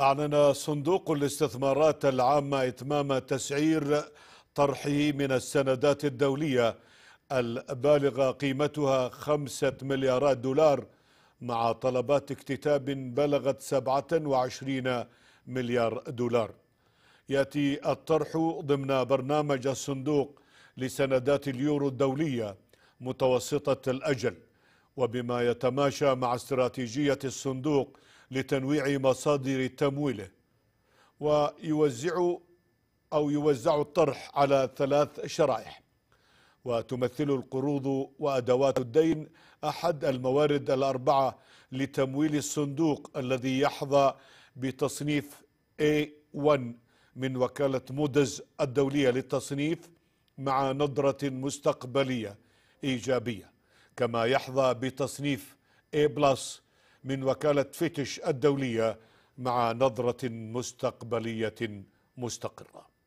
أعلن صندوق الاستثمارات العامة إتمام تسعير طرحه من السندات الدولية البالغة قيمتها خمسة مليارات دولار مع طلبات اكتتاب بلغت 27 مليار دولار يأتي الطرح ضمن برنامج الصندوق لسندات اليورو الدولية متوسطة الأجل وبما يتماشى مع استراتيجية الصندوق لتنويع مصادر تمويله ويوزع أو يوزع الطرح على ثلاث شرائح وتمثل القروض وأدوات الدين أحد الموارد الأربعة لتمويل الصندوق الذي يحظى بتصنيف A1 من وكالة مودز الدولية للتصنيف مع نظرة مستقبلية إيجابية كما يحظى بتصنيف A+ من وكالة فيتش الدولية مع نظرة مستقبلية مستقرة